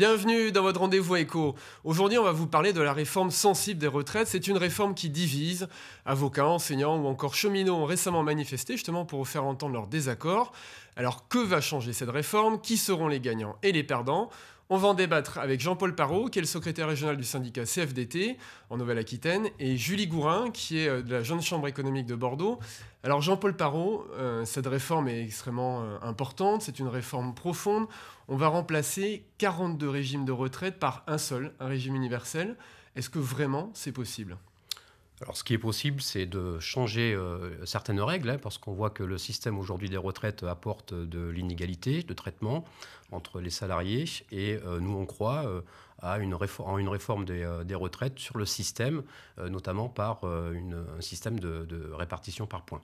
Bienvenue dans votre rendez-vous éco. Aujourd'hui, on va vous parler de la réforme sensible des retraites. C'est une réforme qui divise. Avocats, enseignants ou encore cheminots ont récemment manifesté justement pour faire entendre leur désaccord. Alors que va changer cette réforme Qui seront les gagnants et les perdants on va en débattre avec Jean-Paul Parot, qui est le secrétaire régional du syndicat CFDT en Nouvelle-Aquitaine, et Julie Gourin, qui est euh, de la Jeune Chambre économique de Bordeaux. Alors Jean-Paul Parot, euh, cette réforme est extrêmement euh, importante, c'est une réforme profonde. On va remplacer 42 régimes de retraite par un seul, un régime universel. Est-ce que vraiment c'est possible alors, ce qui est possible, c'est de changer euh, certaines règles, hein, parce qu'on voit que le système aujourd'hui des retraites apporte de l'inégalité de traitement entre les salariés, et euh, nous, on croit euh, à une réforme, des, retraites sur le système, notamment par un système de répartition par points.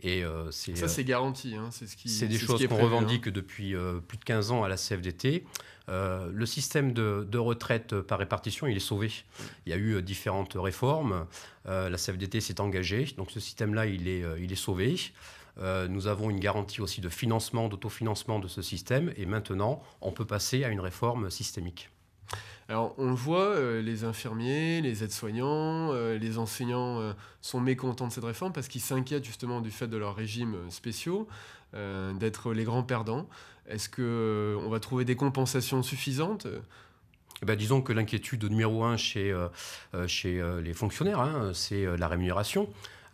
Et euh, ça, euh, c'est garanti. Hein, c'est ce qui. C'est des choses qu'on revendique hein. depuis euh, plus de 15 ans à la CFDT. le système de, de, retraite par répartition, il est sauvé. Il y a eu différentes réformes. la CFDT s'est engagée. Donc ce système-là, il est, il est sauvé. nous avons une garantie aussi de financement, d'autofinancement de ce système. Et maintenant, on peut passer à une réforme systémique. Alors on le voit, euh, les infirmiers, les aides-soignants, euh, les enseignants euh, sont mécontents de cette réforme parce qu'ils s'inquiètent justement du fait de leurs régimes spéciaux, d'être les grands perdants. Est-ce qu'on va trouver des compensations suffisantes eh ben, disons que l'inquiétude numéro un chez, les fonctionnaires, hein, c'est la rémunération.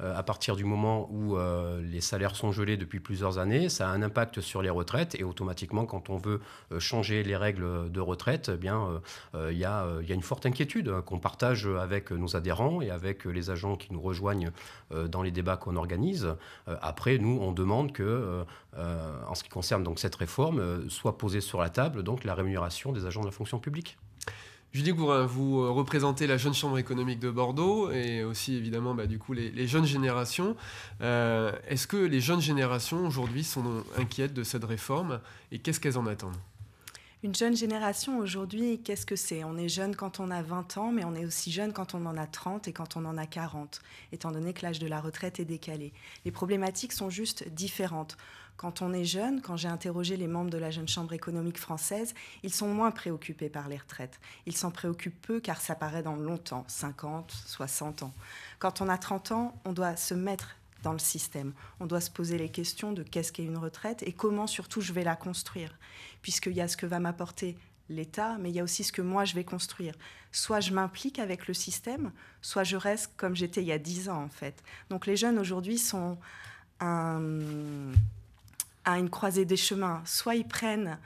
Euh, à partir du moment où euh, les salaires sont gelés depuis plusieurs années, ça a un impact sur les retraites et automatiquement, quand on veut euh, changer les règles de retraite, eh bien, il y, a, y, a une forte inquiétude hein, qu'on partage avec nos adhérents et avec les agents qui nous rejoignent dans les débats qu'on organise. après, nous, on demande que, en ce qui concerne donc cette réforme, soit posée sur la table donc la rémunération des agents de la fonction publique. Julie Gourin, vous euh, euh, représentez la Jeune Chambre économique de Bordeaux et aussi évidemment bah, du coup les, jeunes générations. Euh, est-ce que les jeunes générations aujourd'hui sont inquiètes de cette réforme et qu'est-ce qu'elles en attendent une jeune génération aujourd'hui, qu'est-ce que c'est On est jeune quand on a 20 ans, mais on est aussi jeune quand on en a 30 et quand on en a 40, étant donné que l'âge de la retraite est décalé. Les problématiques sont juste différentes. Quand on est jeune, quand j'ai interrogé les membres de la Jeune Chambre économique française, ils sont moins préoccupés par les retraites. Ils s'en préoccupent peu car ça paraît dans longtemps, 50, 60 ans. Quand on a 30 ans, on doit se mettre dans le système. On doit se poser les questions de qu'est-ce qu'est une retraite et comment surtout je vais la construire, puisqu'il y a ce que va m'apporter l'État, mais il y a aussi ce que moi je vais construire. Soit je m'implique avec le système, soit je reste comme j'étais il y a 10 ans en fait. Donc les jeunes aujourd'hui sont un à une croisée des chemins. Soit ils prennent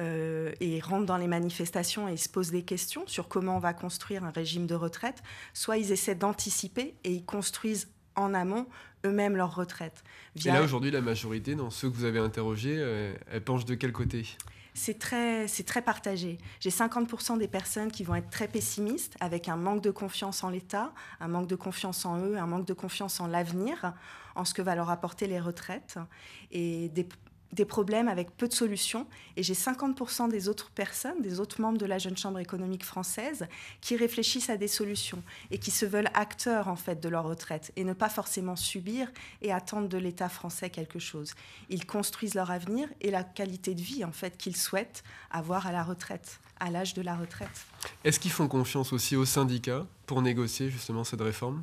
euh, et rentrent dans les manifestations et ils se posent des questions sur comment on va construire un régime de retraite, soit ils essaient d'anticiper et ils construisent en amont eux-mêmes leur retraite. Et là, aujourd'hui, la majorité, dans ceux que vous avez interrogés, euh, elle penche de quel côté c'est très, c'est très partagé. J'ai 50% des personnes qui vont être très pessimistes, avec un manque de confiance en l'État, un manque de confiance en eux, un manque de confiance en l'avenir, en ce que va leur apporter les retraites. Et des des problèmes avec peu de solutions. Et j'ai 50% des autres personnes, des autres membres de la Jeune Chambre économique française, qui réfléchissent à des solutions et qui se veulent acteurs en fait de leur retraite et ne pas forcément subir et attendre de l'État français quelque chose. Ils construisent leur avenir et la qualité de vie en fait qu'ils souhaitent avoir à la retraite, à l'âge de la retraite. Est-ce qu'ils font confiance aussi aux syndicats pour négocier justement cette réforme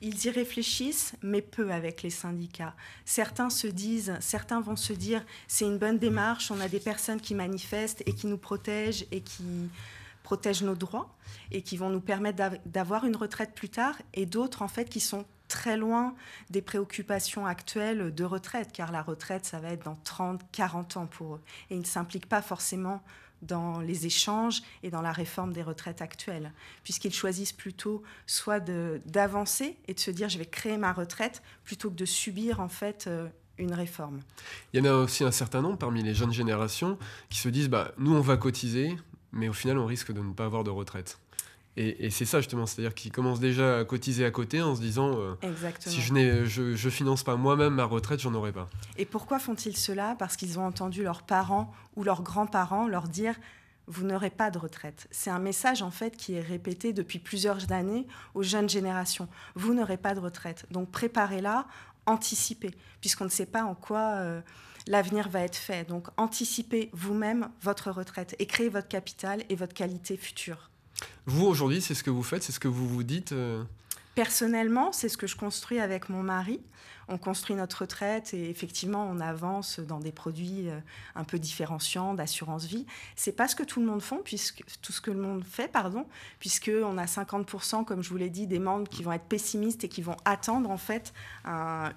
ils y réfléchissent, mais peu avec les syndicats. Certains se disent, certains vont se dire, c'est une bonne démarche, on a des personnes qui manifestent et qui nous protègent et qui protègent nos droits et qui vont nous permettre d'avoir une retraite plus tard, et d'autres en fait qui sont très loin des préoccupations actuelles de retraite, car la retraite, ça va être dans 30, 40 ans pour eux, et ils ne s'impliquent pas forcément dans les échanges et dans la réforme des retraites actuelles, puisqu'ils choisissent plutôt soit d'avancer et de se dire je vais créer ma retraite plutôt que de subir en fait euh, une réforme. Il y en a aussi un certain nombre parmi les jeunes générations qui se disent bah, nous on va cotiser, mais au final on risque de ne pas avoir de retraite. Et, c'est ça justement, c'est-à-dire qu'ils commencent déjà à cotiser à côté en se disant euh, si je ne je, finance pas moi-même ma retraite, j'en aurai pas. Et pourquoi font-ils cela Parce qu'ils ont entendu leurs parents ou leurs grands-parents leur dire vous n'aurez pas de retraite. C'est un message en fait qui est répété depuis plusieurs années aux jeunes générations. Vous n'aurez pas de retraite. Donc préparez-la, anticipez, puisqu'on ne sait pas en quoi euh, l'avenir va être fait. Donc anticipez vous-même votre retraite et créez votre capital et votre qualité future. Vous, aujourd'hui, c'est ce que vous faites, c'est ce que vous vous dites euh Personnellement, c'est ce que je construis avec mon mari on construit notre retraite et effectivement on avance dans des produits euh, un peu différenciants d'assurance vie. C'est pas ce que tout le monde font puisque tout ce que le monde fait pardon puisque on a 50% comme je vous l'ai dit des membres qui vont être pessimistes et qui vont attendre en fait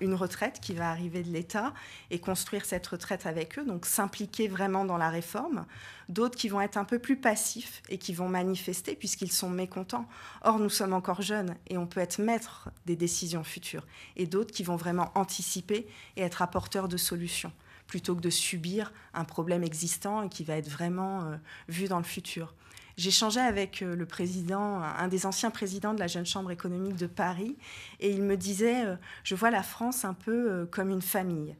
une retraite qui va arriver de l'État et construire cette retraite avec eux donc s'impliquer vraiment dans la réforme. D'autres qui vont être un peu plus passifs et qui vont manifester puisqu'ils sont mécontents. Or nous sommes encore jeunes et on peut être maître des décisions futures et d'autres qui vont vraiment anticiper et être apporteur de solutions plutôt que de subir un problème existant et qui va être vraiment euh, vu dans le futur. J'échangeais avec euh, le président, un des anciens présidents de la Jeune Chambre économique de Paris, et il me disait euh, Je vois la France un peu comme une famille.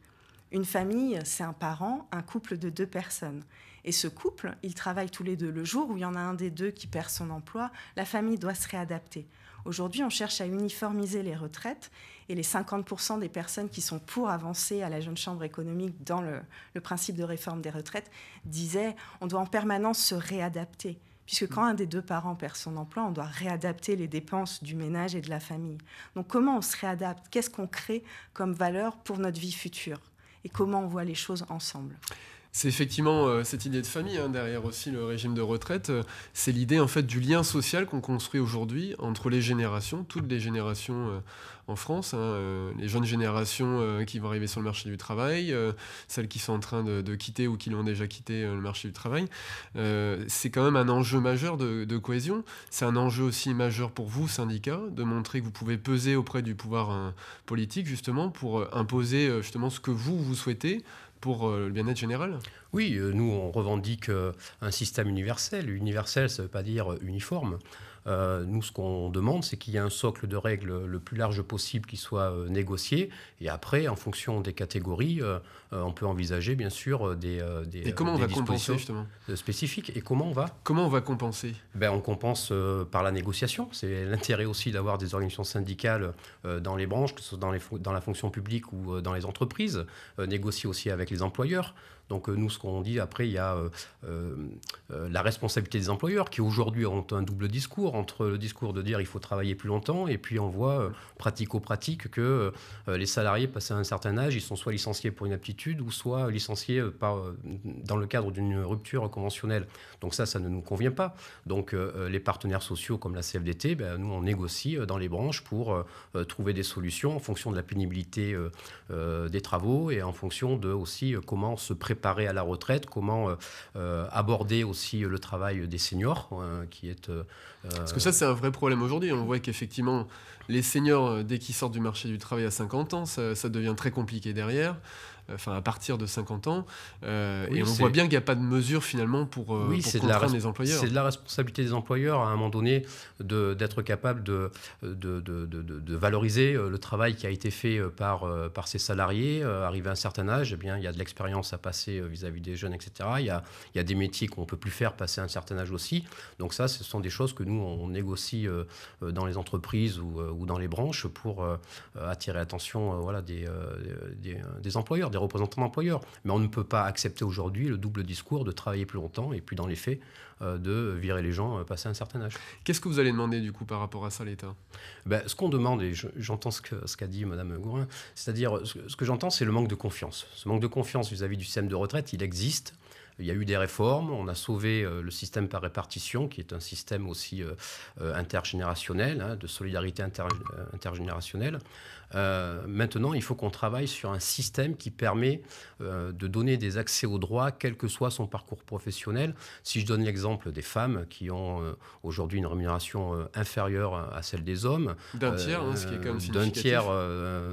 Une famille, c'est un parent, un couple de deux personnes. Et ce couple, ils travaillent tous les deux. Le jour où il y en a un des deux qui perd son emploi, la famille doit se réadapter. Aujourd'hui, on cherche à uniformiser les retraites et les 50% des personnes qui sont pour avancer à la jeune chambre économique dans le, principe de réforme des retraites disaient on doit en permanence se réadapter. Puisque quand un des deux parents perd son emploi, on doit réadapter les dépenses du ménage et de la famille. Donc comment on se réadapte Qu'est-ce qu'on crée comme valeur pour notre vie future Et comment on voit les choses ensemble c'est effectivement euh, cette idée de famille hein, derrière aussi le régime de retraite. Euh, c'est l'idée en fait du lien social qu'on construit aujourd'hui entre les générations, toutes les générations euh, en France, hein, les jeunes générations qui vont arriver sur le marché du travail, celles qui sont en train de, quitter ou qui l'ont déjà quitté le marché du travail. c'est quand même un enjeu majeur de, de cohésion. C'est un enjeu aussi majeur pour vous, syndicats, de montrer que vous pouvez peser auprès du pouvoir politique justement pour imposer justement ce que vous vous souhaitez pour euh, le bien-être général Oui, euh, nous, on revendique euh, un système universel. Universel, ça ne veut pas dire uniforme. Euh, nous, ce qu'on demande, c'est qu'il y ait un socle de règles le plus large possible qui soit euh, négocié. Et après, en fonction des catégories, euh, on peut envisager, bien sûr, des, des, spécifiques. Et comment on va compenser ben, On compense par la négociation. C'est l'intérêt aussi d'avoir des organisations syndicales dans les branches, que ce soit dans, dans la fonction publique ou dans les entreprises. négocier aussi avec les employeurs. Donc euh, nous, ce qu'on dit après, il y a euh, euh, la responsabilité des employeurs qui aujourd'hui ont un double discours entre le discours de dire il faut travailler plus longtemps et puis on voit pratico-pratique que les salariés passés à un certain âge, ils sont soit licenciés pour une aptitude ou soit licenciés par, dans le cadre d'une rupture conventionnelle. Donc ça, ça ne nous convient pas. Donc les partenaires sociaux comme la CFDT, ben, nous, on négocie dans les branches pour trouver des solutions en fonction de la pénibilité des travaux et en fonction de aussi comment se préparer à la retraite, comment euh, euh, aborder aussi le travail des seniors, euh, qui est... Parce que ça, c'est un vrai problème aujourd'hui. On voit qu'effectivement, les seniors, dès qu'ils sortent du marché du travail à 50 ans, ça devient très compliqué derrière enfin à partir de 50 ans. Euh, et on voit bien qu'il n'y a pas de mesure finalement pour, euh, oui, contraindre les employeurs. C'est de la responsabilité des employeurs à un moment donné d'être capable de de, valoriser euh, le travail qui a été fait par, par ses salariés. Arrivé à un certain âge, eh bien, il y a de l'expérience à passer vis-à-vis des jeunes, etc. Il y a, des métiers qu'on ne peut plus faire passer à un certain âge aussi. Donc ça, ce sont des choses que nous, on négocie dans les entreprises ou, dans les branches pour attirer l'attention voilà, des, des, des employeurs, représentant d'employeur. Mais on ne peut pas accepter aujourd'hui le double discours de travailler plus longtemps et puis dans les faits euh, de virer les gens euh, passé un certain âge. Qu'est-ce que vous allez demander du coup par rapport à ça l'État ben, Ce qu'on demande, et j'entends ce qu'a ce dit Madame Gourin, c'est-à-dire euh, ce que, j'entends c'est le manque de confiance. Ce manque de confiance vis-à-vis -vis du système de retraite, il existe. Il y a eu des réformes, on a sauvé euh, le système par répartition, qui est un système aussi intergénérationnel, hein, de solidarité intergénérationnelle. Euh, maintenant, il faut qu'on travaille sur un système qui permet euh, de donner des accès aux droits, quel que soit son parcours professionnel. Si je donne l'exemple des femmes qui ont euh, aujourd'hui une rémunération inférieure à celle des hommes, d'un tiers, hein, ce qui est quand même d'un tiers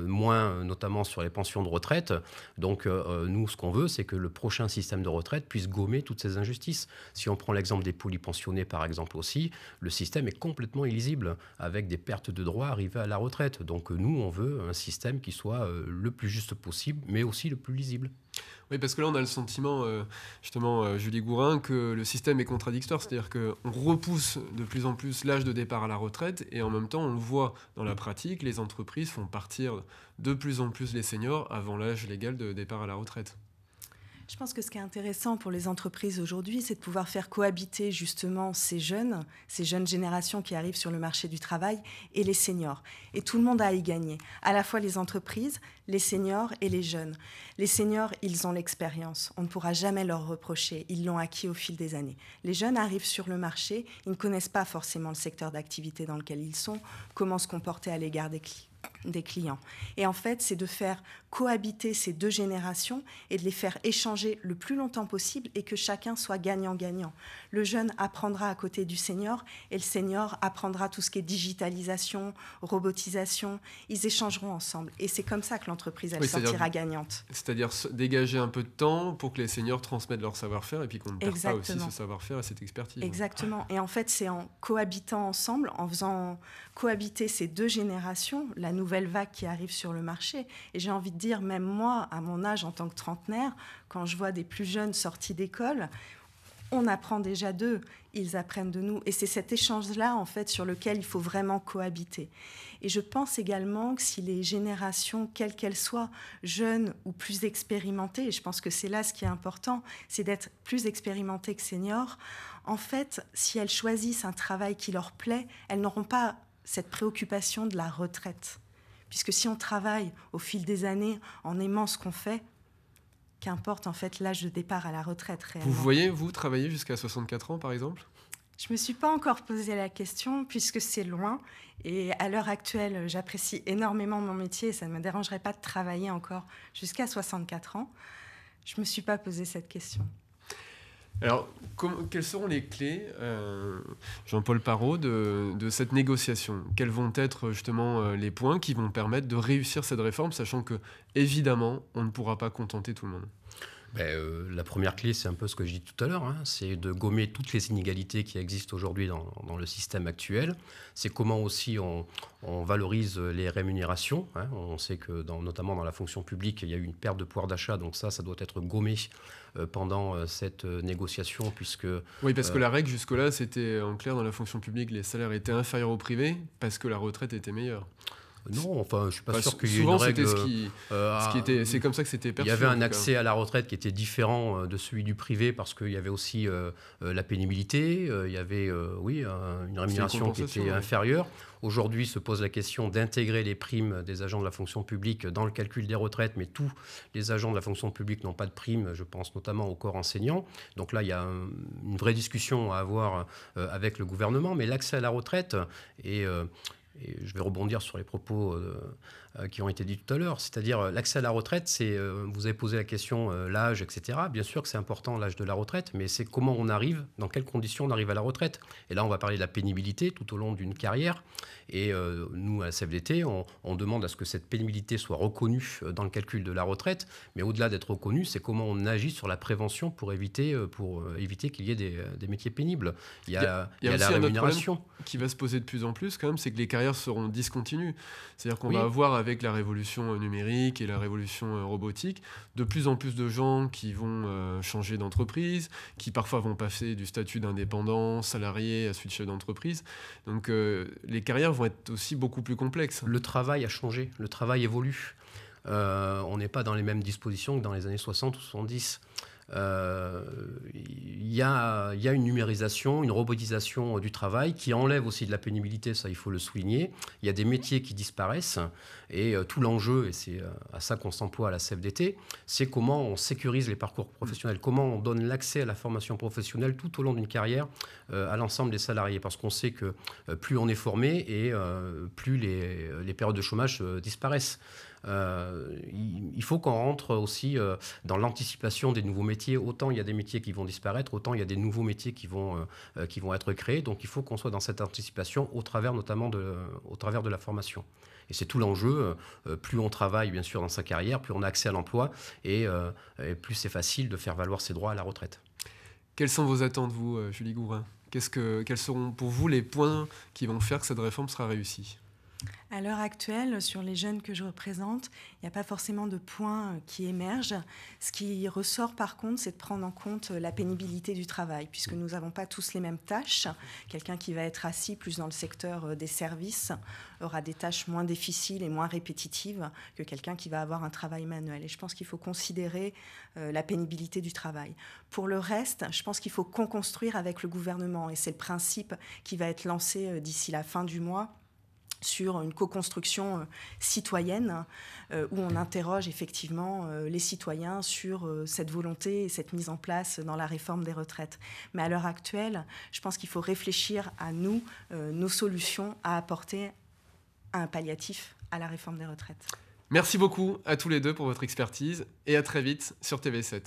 moins, notamment sur les pensions de retraite. Donc, nous, ce qu'on veut, c'est que le prochain système de retraite puisse gommer toutes ces injustices. Si on prend l'exemple des polypensionnés, par exemple aussi, le système est complètement illisible avec des pertes de droits arrivées à la retraite. Donc, nous, on veut un système qui soit euh, le plus juste possible, mais aussi le plus lisible. Oui, parce que là, on a le sentiment, euh, justement, euh, Julie Gourin, que le système est contradictoire. C'est-à-dire qu'on repousse de plus en plus l'âge de départ à la retraite, et en même temps, on le voit dans la pratique, les entreprises font partir de plus en plus les seniors avant l'âge légal de départ à la retraite. Je pense que ce qui est intéressant pour les entreprises aujourd'hui, c'est de pouvoir faire cohabiter justement ces jeunes, ces jeunes générations qui arrivent sur le marché du travail et les seniors. Et tout le monde a à y gagner, à la fois les entreprises, les seniors et les jeunes. Les seniors, ils ont l'expérience, on ne pourra jamais leur reprocher, ils l'ont acquis au fil des années. Les jeunes arrivent sur le marché, ils ne connaissent pas forcément le secteur d'activité dans lequel ils sont, comment se comporter à l'égard des, clients? des clients. Et en fait, c'est de faire cohabiter ces deux générations et de les faire échanger le plus longtemps possible et que chacun soit gagnant-gagnant. Le jeune apprendra à côté du senior et le senior apprendra tout ce qui est digitalisation, robotisation. Ils échangeront ensemble. Et c'est comme ça que l'entreprise, elle sortira gagnante. C'est-à-dire dégager un peu de temps pour que les seniors transmettent leur savoir-faire et puis qu'on ne perd pas aussi ce savoir-faire et cette expertise. Exactement. Et en fait, c'est en cohabitant ensemble, en faisant cohabiter ces deux générations, la nouvelle nouvelle vague qui arrive sur le marché. Et j'ai envie de dire, même moi, à mon âge en tant que trentenaire, quand je vois des plus jeunes sortis d'école, on apprend déjà d'eux, ils apprennent de nous. Et c'est cet échange-là, en fait, sur lequel il faut vraiment cohabiter. Et je pense également que si les générations, quelles qu'elles soient, jeunes ou plus expérimentées, et je pense que c'est là ce qui est important, c'est d'être plus expérimentées que seniors, en fait, si elles choisissent un travail qui leur plaît, elles n'auront pas cette préoccupation de la retraite. Puisque si on travaille au fil des années en aimant ce qu'on fait, qu'importe en fait l'âge de départ à la retraite réellement. Vous voyez, vous, travailler jusqu'à 64 ans par exemple je ne me suis pas encore posé la question puisque c'est loin et à l'heure actuelle, j'apprécie énormément mon métier ça ne me dérangerait pas de travailler encore jusqu'à 64 ans. Je ne me suis pas posé cette question. Alors, quelles seront les clés, euh, Jean-Paul Parot, de, de, cette négociation Quels vont être justement euh, les points qui vont permettre de réussir cette réforme, sachant que, évidemment, on ne pourra pas contenter tout le monde ben, euh, la première clé, c'est un peu ce que je dis tout à l'heure, hein, c'est de gommer toutes les inégalités qui existent aujourd'hui dans, le système actuel. C'est comment aussi on, valorise les rémunérations. Hein. On sait que notamment dans la fonction publique, il y a eu une perte de pouvoir d'achat, donc ça, ça doit être gommé euh, pendant euh, cette négociation, puisque... Oui, parce que la règle jusque-là, c'était en clair dans la fonction publique, les salaires étaient inférieurs au privé parce que la retraite était meilleure. Non, enfin, je suis pas sûr qu'il y ait une règle. Ce euh, qui, euh, ce qui ah, était, c'est comme ça que c'était Il y avait un accès à la retraite qui était différent euh, de celui du privé parce qu'il y avait aussi la pénibilité, il y avait, oui, une rémunération qui était inférieure. Aujourd'hui se pose la question d'intégrer les primes des agents de la fonction publique dans le calcul des retraites, mais tous les agents de la fonction publique n'ont pas de primes, je pense notamment au corps enseignant. Donc là, il y a une vraie discussion à avoir avec le gouvernement, mais l'accès à la retraite est et je vais rebondir sur les propos euh, euh, qui ont été dits tout à l'heure, c'est-à-dire euh, l'accès à la retraite, c'est, vous avez posé la question, l'âge, etc. Bien sûr que c'est important l'âge de la retraite, mais c'est comment on arrive, dans quelles conditions on arrive à la retraite. Et là, on va parler de la pénibilité tout au long d'une carrière. Et nous, à la CFDT, on, demande à ce que cette pénibilité soit reconnue dans le calcul de la retraite, mais au-delà d'être reconnue, c'est comment on agit sur la prévention pour éviter, pour éviter qu'il y ait des, métiers pénibles. Il y a, la rémunération. qui va se poser de plus en plus quand même, c'est que les seront discontinues. C'est-à-dire qu'on va avoir avec la révolution euh, numérique et la révolution euh, robotique de plus en plus de gens qui vont euh, changer d'entreprise, qui parfois vont passer du statut d'indépendant, salarié à celui de chef d'entreprise. Donc les carrières vont être aussi beaucoup plus complexes. Le travail a changé, le travail évolue. on n'est pas dans les mêmes dispositions que dans les années 60 ou 70. Euh, il y a, une numérisation, une robotisation euh, du travail qui enlève aussi de la pénibilité, ça il faut le souligner. Il y a des métiers qui disparaissent et euh, tout l'enjeu, et c'est à ça qu'on s'emploie à la CFDT, c'est comment on sécurise les parcours professionnels, mm. comment on donne l'accès à la formation professionnelle tout au long d'une carrière à l'ensemble des salariés, parce qu'on sait que plus on est formé et plus les périodes de chômage disparaissent. Euh, il, faut qu'on rentre aussi euh, dans l'anticipation des nouveaux métiers. Autant il y a des métiers qui vont disparaître, autant il y a des nouveaux métiers euh, qui vont, être créés. Donc il faut qu'on soit dans cette anticipation au travers notamment de, au travers de la formation. Et c'est tout l'enjeu. plus on travaille, bien sûr, dans sa carrière, plus on a accès à l'emploi et, plus c'est facile de faire valoir ses droits à la retraite. Quelles sont vos attentes, vous, Julie Gourin Quels seront pour vous les points qui vont faire que cette réforme sera réussie à l'heure actuelle, sur les jeunes que je représente, il n'y a pas forcément de points qui émergent. Ce qui ressort par contre, c'est de prendre en compte la pénibilité du travail, puisque nous n'avons pas tous les mêmes tâches. Quelqu'un qui va être assis plus dans le secteur euh, des services aura des tâches moins difficiles et moins répétitives que quelqu'un qui va avoir un travail manuel. Et je pense qu'il faut considérer euh, la pénibilité du travail. Pour le reste, je pense qu'il faut conconstruire avec le gouvernement, et c'est le principe qui va être lancé euh, d'ici la fin du mois sur une co-construction euh, citoyenne euh, où on interroge effectivement euh, les citoyens sur cette volonté et cette mise en place dans la réforme des retraites. Mais à l'heure actuelle, je pense qu'il faut réfléchir à nous, nos solutions à apporter un palliatif à la réforme des retraites. Merci beaucoup à tous les deux pour votre expertise et à très vite sur TV7.